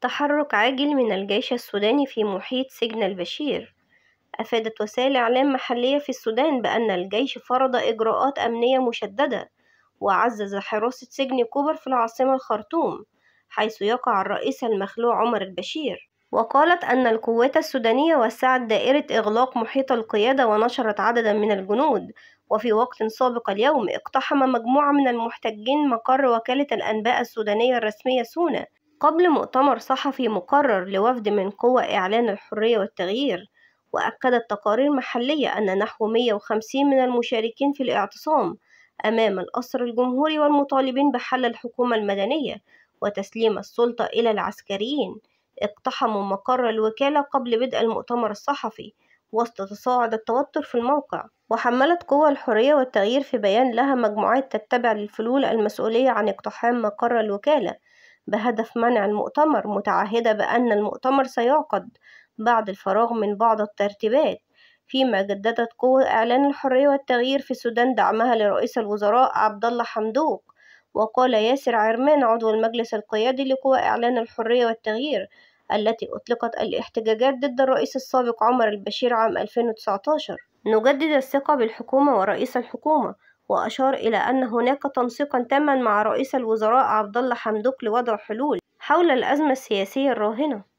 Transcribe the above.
تحرك عاجل من الجيش السوداني في محيط سجن البشير أفادت وسائل إعلام محلية في السودان بأن الجيش فرض إجراءات أمنية مشددة وعزز حراسة سجن كوبر في العاصمة الخرطوم حيث يقع الرئيس المخلوع عمر البشير وقالت أن القوات السودانية وسعت دائرة إغلاق محيط القيادة ونشرت عددا من الجنود وفي وقت سابق اليوم اقتحم مجموعة من المحتجين مقر وكالة الأنباء السودانية الرسمية سونا قبل مؤتمر صحفي مقرر لوفد من قوى إعلان الحرية والتغيير وأكدت تقارير محلية أن نحو 150 من المشاركين في الاعتصام أمام القصر الجمهوري والمطالبين بحل الحكومة المدنية وتسليم السلطة إلى العسكريين اقتحموا مقر الوكالة قبل بدء المؤتمر الصحفي وسط تصاعد التوتر في الموقع وحملت قوى الحرية والتغيير في بيان لها مجموعات تتبع للفلول المسؤولية عن اقتحام مقر الوكالة بهدف منع المؤتمر متعهدة بأن المؤتمر سيعقد بعد الفراغ من بعض الترتيبات فيما جددت قوة إعلان الحرية والتغيير في السودان دعمها لرئيس الوزراء عبد الله حمدوق وقال ياسر عرمان عضو المجلس القيادي لقوى إعلان الحرية والتغيير التي أطلقت الاحتجاجات ضد الرئيس السابق عمر البشير عام 2019 نجدد الثقة بالحكومة ورئيس الحكومة وأشار إلى أن هناك تنسيقا تاما مع رئيس الوزراء عبد الله حمدوك لوضع حلول حول الأزمة السياسية الراهنة